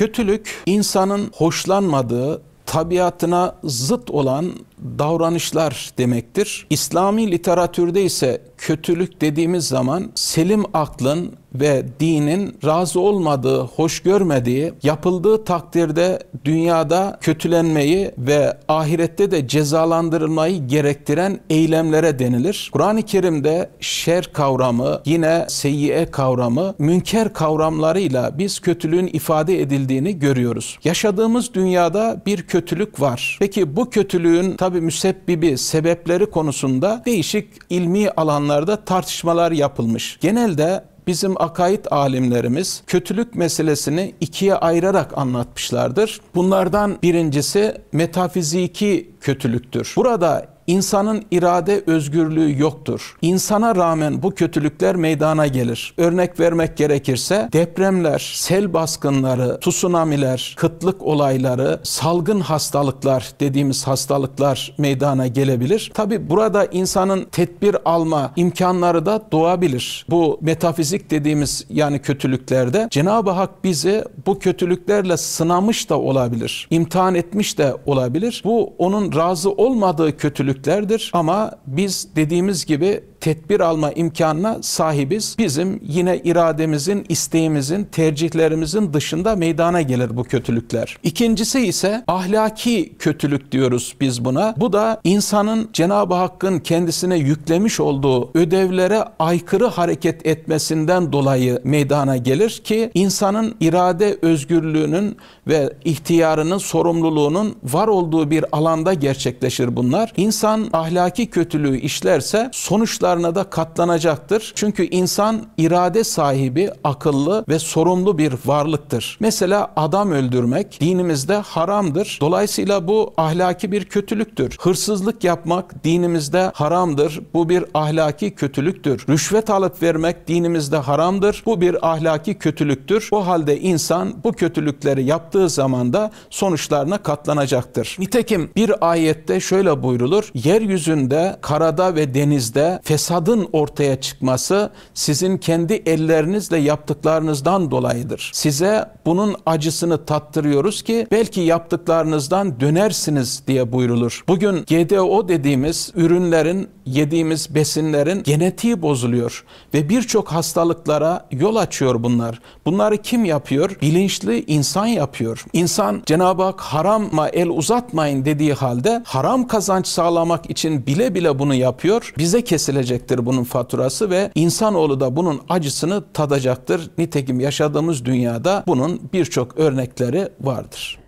Kötülük insanın hoşlanmadığı, tabiatına zıt olan davranışlar demektir. İslami literatürde ise kötülük dediğimiz zaman selim aklın ve dinin razı olmadığı, hoş görmediği, yapıldığı takdirde dünyada kötülenmeyi ve ahirette de cezalandırılmayı gerektiren eylemlere denilir. Kur'an-ı Kerim'de şer kavramı, yine seyyiye kavramı, münker kavramlarıyla biz kötülüğün ifade edildiğini görüyoruz. Yaşadığımız dünyada bir kötülük var. Peki bu kötülüğün tabi esbabı müsebbibi sebepleri konusunda değişik ilmi alanlarda tartışmalar yapılmış. Genelde bizim akaid alimlerimiz kötülük meselesini ikiye ayırarak anlatmışlardır. Bunlardan birincisi metafiziki kötülüktür. Burada İnsanın irade özgürlüğü yoktur. İnsana rağmen bu kötülükler meydana gelir. Örnek vermek gerekirse depremler, sel baskınları, tsunamiler, kıtlık olayları, salgın hastalıklar dediğimiz hastalıklar meydana gelebilir. Tabi burada insanın tedbir alma imkanları da doğabilir. Bu metafizik dediğimiz yani kötülüklerde Cenab-ı Hak bizi bu kötülüklerle sınamış da olabilir. imtihan etmiş de olabilir. Bu onun razı olmadığı kötülük yükümlülüklerdir ama biz dediğimiz gibi tedbir alma imkanına sahibiz. Bizim yine irademizin, isteğimizin, tercihlerimizin dışında meydana gelir bu kötülükler. İkincisi ise ahlaki kötülük diyoruz biz buna. Bu da insanın Cenab-ı Hakk'ın kendisine yüklemiş olduğu ödevlere aykırı hareket etmesinden dolayı meydana gelir ki insanın irade özgürlüğünün ve ihtiyarının sorumluluğunun var olduğu bir alanda gerçekleşir bunlar. İnsan ahlaki kötülüğü işlerse sonuçlar sonuçlarına da katlanacaktır. Çünkü insan irade sahibi, akıllı ve sorumlu bir varlıktır. Mesela adam öldürmek dinimizde haramdır. Dolayısıyla bu ahlaki bir kötülüktür. Hırsızlık yapmak dinimizde haramdır. Bu bir ahlaki kötülüktür. Rüşvet alıp vermek dinimizde haramdır. Bu bir ahlaki kötülüktür. O halde insan bu kötülükleri yaptığı zaman da sonuçlarına katlanacaktır. Nitekim bir ayette şöyle buyrulur. Yeryüzünde, karada ve denizde fesat fesadın ortaya çıkması sizin kendi ellerinizle yaptıklarınızdan dolayıdır. Size bunun acısını tattırıyoruz ki belki yaptıklarınızdan dönersiniz diye buyrulur. Bugün GDO dediğimiz ürünlerin, yediğimiz besinlerin genetiği bozuluyor ve birçok hastalıklara yol açıyor bunlar. Bunları kim yapıyor? Bilinçli insan yapıyor. İnsan Cenab-ı Hak harama el uzatmayın dediği halde haram kazanç sağlamak için bile bile bunu yapıyor. Bize kesilecek ödenecektir bunun faturası ve insanoğlu da bunun acısını tadacaktır. Nitekim yaşadığımız dünyada bunun birçok örnekleri vardır.